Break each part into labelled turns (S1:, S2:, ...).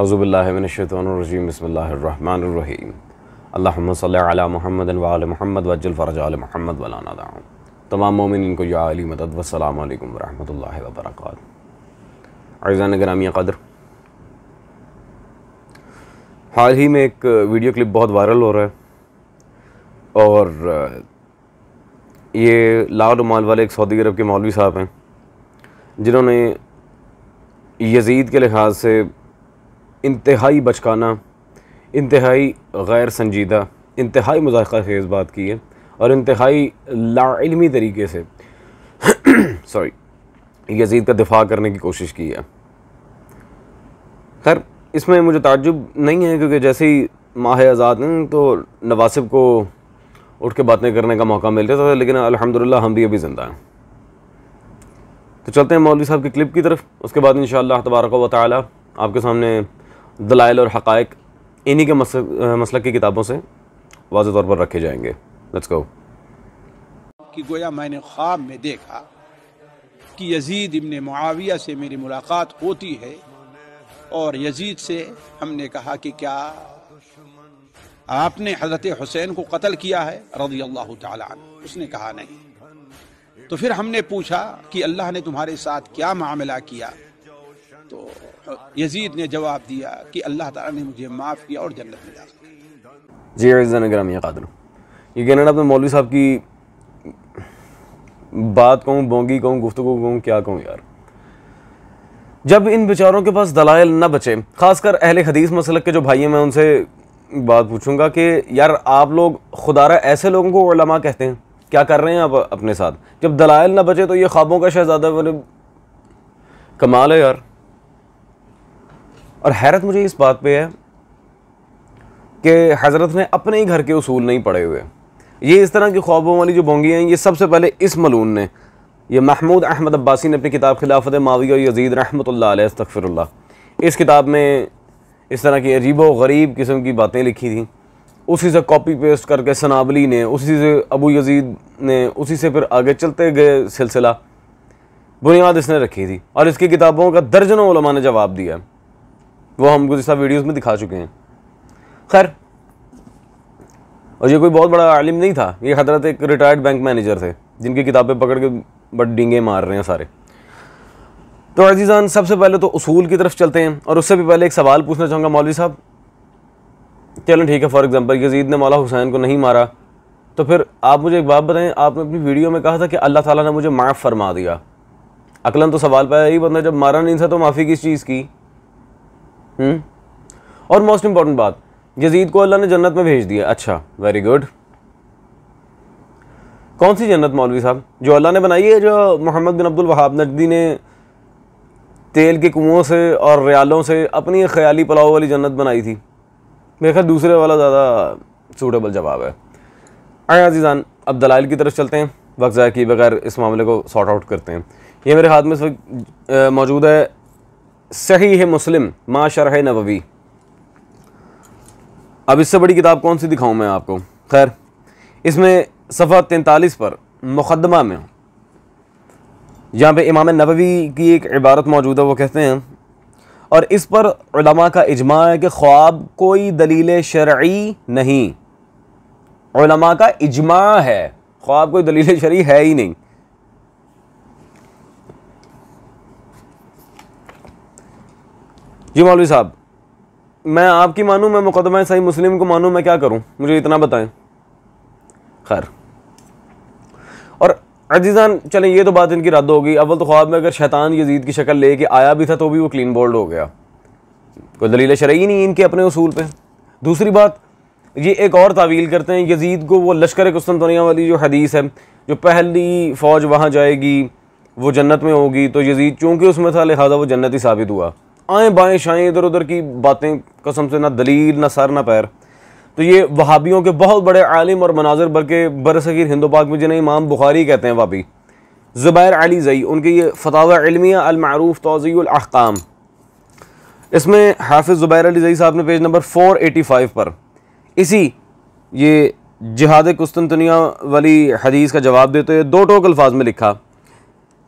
S1: अज़ुबिल्लाशतरजीम महमद वाल महमद वजल महमद वलाना तमाम मोमिन इनको या मदद वसलम वरहमल वबरक अज़ान ग्रामी कदर हाल ही में एक वीडियो क्लिप बहुत वायरल हो रहा है और ये लाल माल वाले एक सऊदी अरब के मौलवी साहब हैं जिन्होंने यजीद के लिहाज से इंतहाई बचकाना इंतहाई गैर संजीदा इंतहाई मजाक खेज़ बात की है और इंतहाई लाइलमी तरीके से सॉरी यजीद का दिफा करने की कोशिश की है खैर इसमें मुझे ताजुब नहीं है क्योंकि जैसे ही माह आज़ाद हैं तो नवासिब को उठ के बातें करने का मौका मिल जाता था लेकिन अल्हम्दुलिल्लाह हम भी अभी ज़िंदा हैं तो चलते हैं मौलवी साहब की क्लिप की तरफ उसके बाद इन तबारक वाली आपके सामने दलाइल और हक़ाइक इन्हीं के मसल की किताबों से वाज तौर पर रखे जाएंगे लेट्स गो कि गोया मैंने ख्वाब में देखा कि यजीद इबन मुआविया से मेरी मुलाकात होती है और यजीद से हमने कहा कि क्या आपने हजरत हुसैन को कत्ल किया है रजी अल्लाह उसने कहा नहीं तो फिर हमने पूछा कि अल्लाह ने तुम्हारे साथ क्या मामला किया तो यजीद ने जवाब दिया कि अल्लाह ताला ने मुझे माफ़ किया और जन्नत में जी कादर ये कहना ना अपने मौलवी साहब की बात कहूँ बोंगी कहूँ गुफ्तु कहूँ क्या कहूँ यार जब इन बेचारों के पास दलाइल ना बचे खासकर अहल हदीस मसलक के जो भाई हैं मैं उनसे बात पूछूंगा कि यार आप लोग खुदारा ऐसे लोगों को ओलमा कहते हैं क्या कर रहे हैं आप अपने साथ जब दलाइल ना बचे तो ये ख्वाबों का शहजादा कमाल है यार और हैरत मुझे इस बात पे है कि हज़रत ने अपने ही घर के असूल नहीं पढ़े हुए ये इस तरह की ख्वाबों वाली जो बोंगी हैं ये सबसे पहले इस मलून ने यह महमूद अहमद अब्बासी ने अपनी किताब खिलाफत माविया और यजीद रहमत तकफ़िर इस किताब में इस तरह की अजीब व गरीब किस्म की बातें लिखी थी उसी से कॉपी पेस्ट करके सनाबली ने उसी से अबू यजीद ने उसी से फिर आगे चलते गए सिलसिला बुनियाद इसने रखी थी और इसकी किताबों का दर्जनों ने जवाब दिया वो हम गुजर वीडियोज़ में दिखा चुके हैं खैर और ये कोई बहुत बड़ा आलिम नहीं था ये हजरत एक रिटायर्ड बैंक मैनेजर थे जिनकी किताबें पकड़ के बट डींगे मार रहे हैं सारे तो अजीज़ान सबसे पहले तो असूल की तरफ चलते हैं और उससे भी पहले एक सवाल पूछना चाहूँगा मौलवी साहब चलो ठीक है फॉर एग्ज़ाम्पल यजीद ने मौला हुसैन को नहीं मारा तो फिर आप मुझे एक बात बताएं आपने अपनी वीडियो में कहा था कि अल्लाह ताला ने मुझे माफ़ फरमा दिया अकलन तो सवाल पाया ही बंदा जब मारा नहीं था तो माफ़ी किस चीज़ की हम्म। और मोस्ट इम्पॉर्टेंट बात यजीद को अल्लाह ने जन्नत में भेज दिया अच्छा वेरी गुड कौन सी जन्नत मौलवी साहब जो अल्लाह ने बनाई है जो मोहम्मद बिन अब्दुल वहाब नजदी ने तेल के कुओं से और रियालों से अपनी ख्याली पलाव वाली जन्नत बनाई थी मेरे ख्याल दूसरे वाला ज़्यादा सूटेबल जवाब है आए अजीज़ान अब दलाइल की तरफ चलते हैं वक्त ज़ाय किए बगैर इस मामले को सॉर्ट आउट करते हैं ये मेरे हाथ में इस वक्त मौजूद है सही है मुस्लिम माँ शरह नबवी अब इससे बड़ी किताब कौन सी दिखाऊं मैं आपको खैर इसमें सफ़ा तैंतालीस पर मुकदमा में जहाँ पे इमाम नबवी की एक इबारत मौजूद है वो कहते हैं और इस पर उलमा का इजमा है कि ख्वाब कोई दलील शर्ई नहीं उलमा का इजमा है ख्वाब कोई दलील शरी है ही नहीं जी मौलवी साहब मैं आपकी मानूँ मैं मुकदमा सही मुस्लिम को मानूँ मैं क्या करूँ मुझे इतना बताएं खैर और अजीज़ान चलें ये तो बात इनकी रद्द होगी अव्वल तो ख्वाब में अगर शैतान यजीद की शक्ल लेके आया भी था तो भी वो क्लीन बोल्ड हो गया कोई दलील शरई नहीं इनके अपने उसूल पर दूसरी बात ये एक और तावील करते हैं यजीद को वो लश्कर कुस्तनतनिया वाली जो हदीस है जो पहली फ़ौज वहाँ जाएगी वो जन्नत में होगी तो यजीद चूँकि उसमें था लिहाजा वो जन्नत ही साबित हुआ आए बाएँ शाएँ इधर उधर की बातें कसम से ना दलील ना सर ना पैर तो ये वहाबियों के बहुत बड़े आलिम और मनाजिर बल्कि बरसगीर हिंदो पाक में जिन्हें इमाम बुखारी कहते हैं वापी ज़ुबैर अली जई उनके ये फतावा इलमिया अलमरूफ़ तोज़ीम इसमें हाफिज़ ज़ुबैर अली जई साहब ने page number four eighty five पर इसी ये जहाद कुस्तनतनिया वाली हदीस का जवाब देते हुए दो टोक अल्फाज में लिखा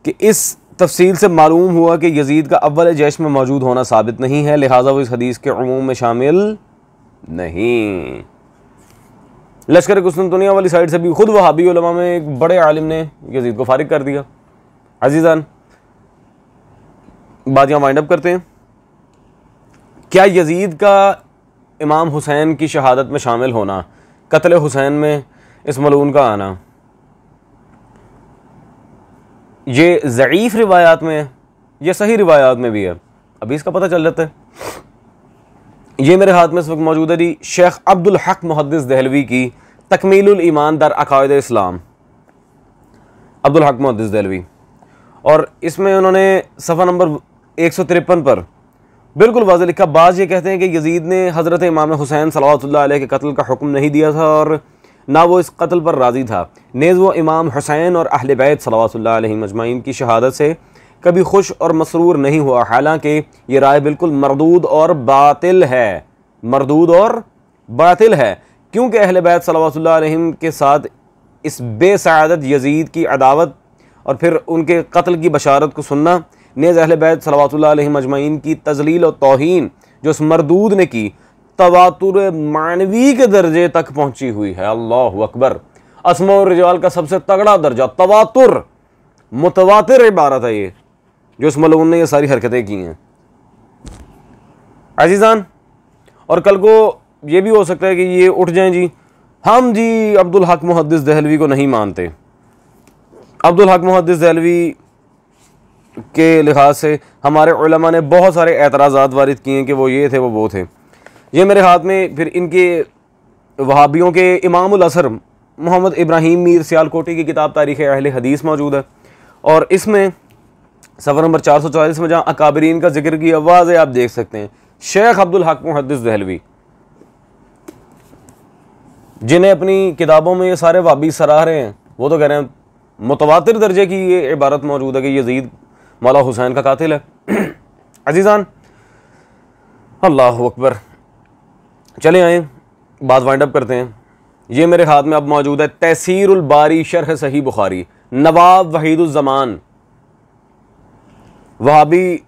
S1: कि इस तफसील से मालूम हुआ कि यजीद का अव्वल जैश में मौजूद होना साबित नहीं है लिहाजा वो इस हदीस के अमूम में शामिल नहीं लश्कर कुस्तुनिया वाली साइड से भी खुद वहाबी उलमा में एक बड़े आलिम ने यजीद को फारिग कर दिया अजीज़ान बात यहाँ वाइंड अप करते हैं क्या यजीद का इमाम हुसैन की शहादत में शामिल होना कत्ल हुसैन में इस मलून का आना ये ज़यीफ़ रिवायात में है यह सही रिवायात में भी है अभी इसका पता चल जाता है ये मेरे हाथ में इस वक्त मौजूद है जी शेख अब्दुल हक मुहदस दहलवी की तकमील ईमान दर अकायद इस्लाम अब्दुल हक मुहदस दहलवी और इसमें उन्होंने सफ़ा नंबर एक सौ तिरपन पर बिल्कुल वाज लिखा बाज़ ये कहते हैं कि यजीद ने हज़रत इमाम हुसैन सलात के कत्ल का हुक्म नहीं दिया था और ना वो इस कत्ल पर राज़ी था नेज़ वो इमाम हुसैन और अहल बैत सलावा मजमाइन की शहादत से कभी खुश और मसरूर नहीं हुआ हालांकि ये राय बिल्कुल मरदूद और बातिल है मरदूद और बातिल है क्योंकि अहल बैत सलावा के साथ इस बेसदत यजीद की अदावत और फिर उनके कत्ल की बशारत को सुनना नेज़ अहल बैत सलावा मजमाइन की तजलील और तोहन जो उस मरदूद ने की तवातुर मानवी के दर्जे तक पहुंची हुई है अल्लाह अकबर असमा रिजवाल का सबसे तगड़ा दर्जा तवातुर मुतवा इबारत है ये जो इस लोगों ने ये सारी हरकतें की हैं अजीज़ान और कल को ये भी हो सकता है कि ये उठ जाएं जी हम जी अब्दुल हक मुहदस दहलवी को नहीं मानते अब्दुल हक मुहदस दहलवी के लिहाज से हमारे ने बहुत सारे एतराज वारद किए हैं कि वो ये थे वो वो थे ये मेरे हाथ में फिर इनके वहाबियों के इमाम असर मोहम्मद इब्राहिम मीर सियालकोटी की किताब तारीख अहल हदीस मौजूद है और इसमें सफ़र नंबर चार सौ चालीस में जहाँ अकाबरीन का जिक्र की आवाज़ है आप देख सकते हैं शेख अब्दुल हक मुहदस दहलवी जिन्हें अपनी किताबों में ये सारे वाबी सराह रहे हैं वो तो कह रहे हैं मुतवा दर्जे की ये इबारत मौजूद है कि यजीद मौला हुसैन का कातिल है अजीज़ान अल्लाह अकबर चले आएँ बात वाइंड अप करते हैं ये मेरे हाथ में अब मौजूद है तहसीरबारी शरह सही बुखारी नवाब वहीदुलज़मान वहाबी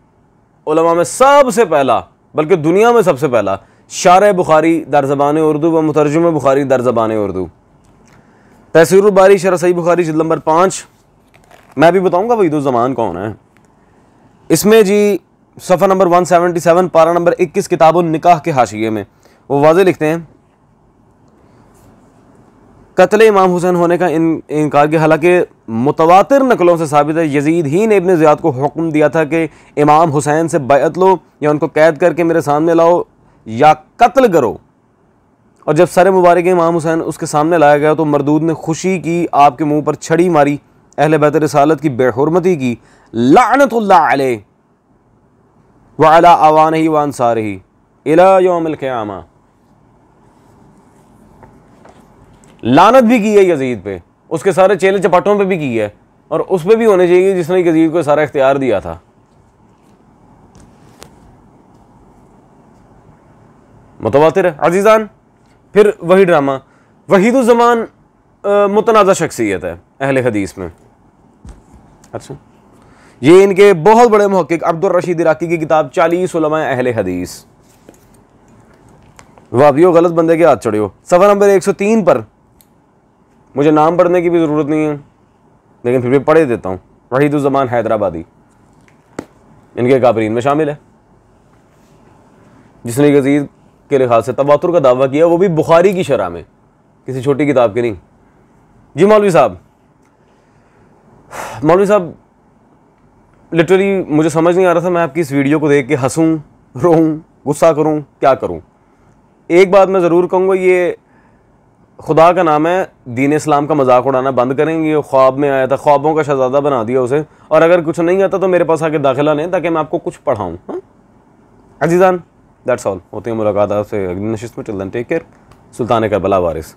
S1: उलमा में सबसे पहला बल्कि दुनिया में सबसे पहला शार बुखारी दर ज़बान उर्दू व मुतरजम बुखारी दर ज़बान उर्दू तहसीरबारी शरह सही बुखारी जिल नंबर पाँच मैं भी बताऊँगा वहीदुलज़मान कौन है इसमें जी सफ़ा नंबर वन सेवन पारा नंबर इक्कीस किताबों निकाह के हाशिए में वो वाजे लिखते हैं कत्ल इमाम हुसैन होने का इन इनकार किया हालांकि मुतवातर नकलों से साबित है यजीद ही ने इबन ज़ियाद को हुक्म दिया था कि इमाम हुसैन से बैत लो या उनको कैद करके मेरे सामने लाओ या कत्ल करो और जब सर मुबारक इमाम हुसैन उसके सामने लाया गया तो मरदूद ने खुशी की आपके मुंह पर छड़ी मारी अहल बैत रसालत की बेहरमती की लानत वाला आवान ही वानसार ही अला योम क़्यामा लानत भी की है यजीद पे उसके सारे चेले चपाटों पे भी की है और उस पर भी होने चाहिए जिसने यजीद को सारा इख्तियार दिया था मुतवातिर अजीज़ान फिर वही ड्रामा वहीदुलजमान मुतनाज़ा शख्सियत है अहल हदीस में अच्छा ये इनके बहुत बड़े महक्क अब्दुल रशीद इराकी की किताब चालीस अहल हदीस वापियो गलत बंदे के हाथ चढ़े हो सफ़र नंबर 103 पर मुझे नाम पढ़ने की भी ज़रूरत नहीं है लेकिन फिर भी पढ़े देता हूँ वहीदुज़मान हैदराबादी इनके काबरीन में शामिल है जिसने गजीद के लिहाज से तबातुर का दावा किया वो भी बुखारी की शरह में किसी छोटी किताब की नहीं जी मौलवी साहब मौलवी साहब लिटरली मुझे समझ नहीं आ रहा था मैं आपकी इस वीडियो को देख के हंसूँ रोऊँ गुस्सा करूँ क्या करूँ एक बात मैं ज़रूर कहूँगा ये खुदा का नाम है दीन इस्लाम का मजाक उड़ाना बंद करेंगे ख्वाब में आया था ख्वाबों का शहजादा बना दिया उसे और अगर कुछ नहीं आता तो मेरे पास आके दाखिला लें ताकि मैं आपको कुछ पढ़ाऊँ हाँ अजीज़ान दैट्स ऑल होती है मुलाकात आपसे नशिस्त में टिल टेक केयर सुल्तान बला वारिस